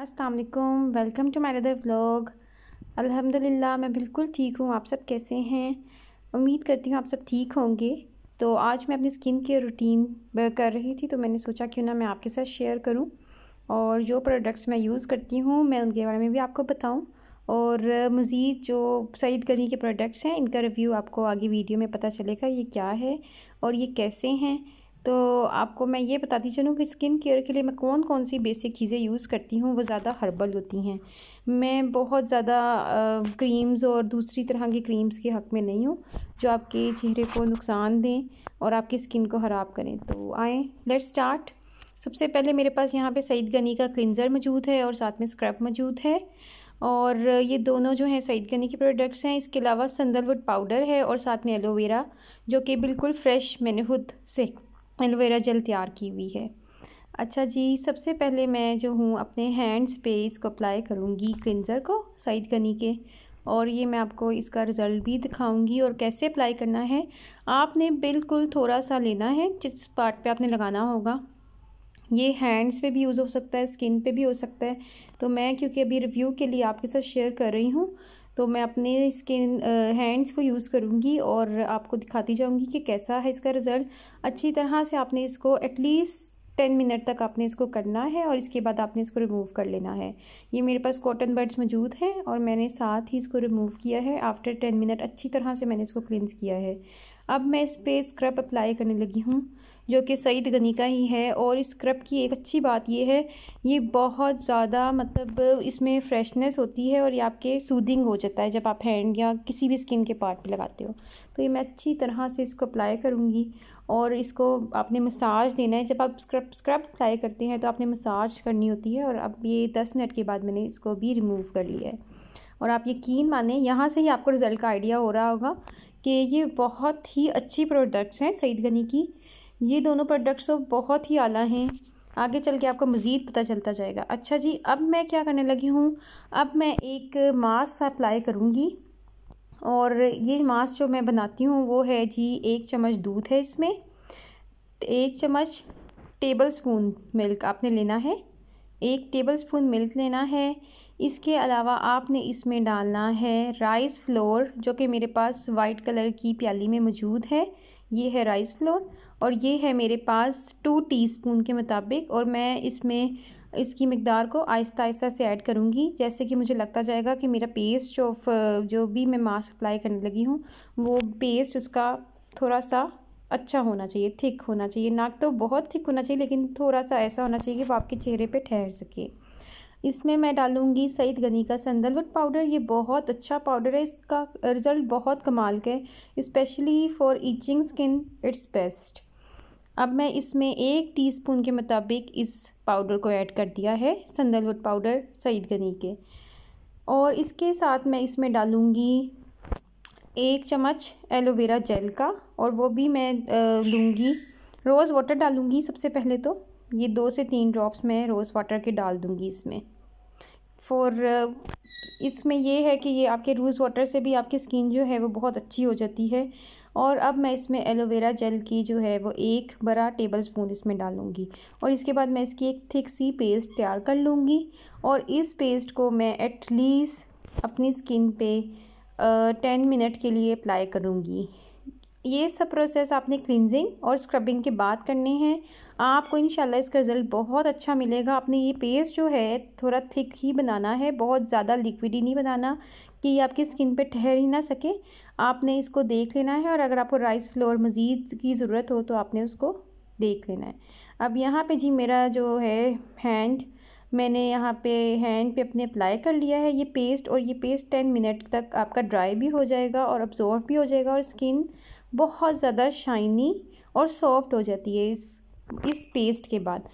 अस्सलाम welcome to my other vlog अल्हम्दुलिल्लाह मैं बिल्कुल ठीक हूँ आप सब कैसे हैं उम्मीद करती हूँ आप सब ठीक होंगे तो आज मैं अपनी स्किन केयर रूटीन कर रही थी तो मैंने सोचा क्यों ना मैं आपके साथ शेयर करूँ और जो प्रोडक्ट्स मैं यूज़ करती हूँ मैं उनके बारे में भी आपको बताऊँ और मज़ीद जो सईद गली के प्रोडक्ट्स हैं इनका रिव्यू आपको आगे वीडियो में पता चलेगा ये क्या है और ये कैसे हैं तो आपको मैं ये बताती चलूँ कि स्किन केयर के लिए मैं कौन कौन सी बेसिक चीज़ें यूज़ करती हूँ वो ज़्यादा हर्बल होती हैं मैं बहुत ज़्यादा क्रीम्स और दूसरी तरह की क्रीम्स के हक़ में नहीं हूँ जो आपके चेहरे को नुकसान दें और आपकी स्किन को ख़राब करें तो आए लेट्स स्टार्ट सबसे पहले मेरे पास यहाँ पे सईद गनी का क्लिनज़र मौजूद है और साथ में स्क्रब मौजूद है और ये दोनों जो हैं सईद गनी के प्रोडक्ट्स हैं इसके अलावा संदलवुड पाउडर है और साथ में एलोवेरा जो कि बिल्कुल फ्रेश मैंने खुद से एलोवेरा जेल तैयार की हुई है अच्छा जी सबसे पहले मैं जो हूँ अपने हैंड्स पे इसको अप्लाई करूँगी क्लिनज़र को साइड गनी के और ये मैं आपको इसका रिज़ल्ट भी दिखाऊंगी और कैसे अप्लाई करना है आपने बिल्कुल थोड़ा सा लेना है जिस पार्ट पे आपने लगाना होगा ये हैंड्स पे भी यूज़ हो सकता है स्किन पे भी हो सकता है तो मैं क्योंकि अभी रिव्यू के लिए आपके साथ शेयर कर रही हूँ तो मैं अपने स्किन हैंड्स को यूज़ करूँगी और आपको दिखाती जाऊँगी कि कैसा है इसका रिज़ल्ट अच्छी तरह से आपने इसको एटलीस्ट टेन मिनट तक आपने इसको करना है और इसके बाद आपने इसको रिमूव कर लेना है ये मेरे पास कॉटन बर्ड्स मौजूद हैं और मैंने साथ ही इसको रिमूव किया है आफ्टर टेन मिनट अच्छी तरह से मैंने इसको क्लिनस किया है अब मैं इस पर स्क्रब अप्लाई करने लगी हूँ जो कि सईद गनी का ही है और इस स्क्रब की एक अच्छी बात यह है ये बहुत ज़्यादा मतलब इसमें फ्रेशनेस होती है और ये आपके सूदिंग हो जाता है जब आप हैंड या किसी भी स्किन के पार्ट पे लगाते हो तो ये मैं अच्छी तरह से इसको अप्लाई करूँगी और इसको आपने मसाज देना है जब आप स्क्रब स्क्रब अप्लाई करते हैं तो आपने मसाज करनी होती है और अब ये दस मिनट के बाद मैंने इसको भी रिमूव कर लिया है और आप यकीन माने यहाँ से ही आपको रिज़ल्ट का आइडिया हो रहा होगा कि ये बहुत ही अच्छी प्रोडक्ट्स हैं सईद गनी की ये दोनों प्रोडक्ट्स तो बहुत ही आला हैं आगे चल के आपको मज़ीद पता चलता जाएगा अच्छा जी अब मैं क्या करने लगी हूँ अब मैं एक मास्क अप्लाई करूँगी और ये मास्क जो मैं बनाती हूँ वो है जी एक चम्मच दूध है इसमें एक चम्मच टेबल स्पून मिल्क आपने लेना है एक टेबल स्पून मिल्क लेना है इसके अलावा आपने इसमें डालना है राइस फ्लोर जो कि मेरे पास वाइट कलर की प्याली में मौजूद है ये है राइस फ्लोर और ये है मेरे पास टू टीस्पून के मुताबिक और मैं इसमें इसकी मकदार को आहिस्ता आहिस्ता से ऐड करूँगी जैसे कि मुझे लगता जाएगा कि मेरा पेस्ट ऑफ जो भी मैं मास्क अप्लाई करने लगी हूँ वो पेस्ट उसका थोड़ा सा अच्छा होना चाहिए थिक होना चाहिए नाक तो बहुत थिक होना चाहिए लेकिन थोड़ा सा ऐसा होना चाहिए कि वो आपके चेहरे पे ठहर सके इसमें मैं डालूंगी सईद गनी का सैंडलवुड पाउडर ये बहुत अच्छा पाउडर है इसका रिज़ल्ट बहुत कमाल का है especially for itching skin it's best अब मैं इसमें एक टीस्पून के मुताबिक इस पाउडर को ऐड कर दिया है संदलवुड पाउडर सईद गनी के और इसके साथ मैं इसमें डालूँगी एक चम्मच एलोवेरा जेल का और वो भी मैं लूँगी रोज़ वाटर डालूँगी सबसे पहले तो ये दो से तीन ड्रॉप्स मैं रोज़ वाटर के डाल दूँगी इसमें फॉर इसमें ये है कि ये आपके रोज़ वाटर से भी आपकी स्किन जो है वो बहुत अच्छी हो जाती है और अब मैं इसमें एलोवेरा जेल की जो है वो एक बड़ा टेबल स्पून इसमें डालूँगी और इसके बाद मैं इसकी एक थिक सी पेस्ट तैयार कर लूँगी और इस पेस्ट को मैं एटलीस्ट अपनी स्किन पे टेन मिनट के लिए अप्लाई करूँगी ये सब प्रोसेस आपने क्लिनजिंग और स्क्रबिंग के बाद करने हैं आपको शाला इसका रिज़ल्ट बहुत अच्छा मिलेगा आपने ये पेस्ट जो है थोड़ा थिक ही बनाना है बहुत ज़्यादा लिक्विड ही नहीं बनाना कि ये आपकी स्किन पे ठहर ही ना सके आपने इसको देख लेना है और अगर आपको राइस फ्लोर मज़ीद की ज़रूरत हो तो आपने उसको देख लेना है अब यहाँ पे जी मेरा जो है हैंड मैंने यहाँ पे हैंड पे अपने अप्लाई कर लिया है ये पेस्ट और ये पेस्ट टेन मिनट तक आपका ड्राई भी हो जाएगा और अब्जॉर्व भी हो जाएगा और स्किन बहुत ज़्यादा शाइनी और सॉफ्ट हो जाती है इस इस पेस्ट के बाद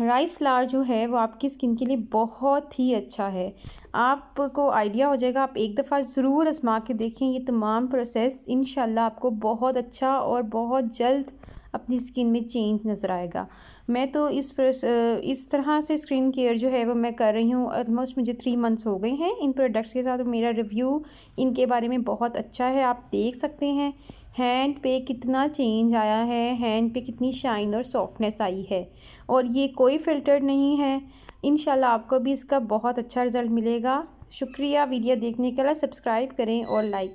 राइस फ्लावर जो है वो आपकी स्किन के लिए बहुत ही अच्छा है आपको आइडिया हो जाएगा आप एक दफ़ा ज़रूर आजमा के देखें ये तमाम प्रोसेस इन आपको बहुत अच्छा और बहुत जल्द अपनी स्किन में चेंज नज़र आएगा मैं तो इस इस तरह से स्क्रीन केयर जो है वो मैं कर रही हूँ ऑलमोस्ट मुझे थ्री मंथ्स हो गए हैं इन प्रोडक्ट्स के साथ मेरा रिव्यू इनके बारे में बहुत अच्छा है आप देख सकते हैं हैंड पे कितना चेंज आया है हैंड पे कितनी शाइन और सॉफ्टनेस आई है और ये कोई फ़िल्टर नहीं है इन आपको भी इसका बहुत अच्छा रिज़ल्ट मिलेगा शुक्रिया वीडियो देखने के लिए सब्सक्राइब करें और लाइक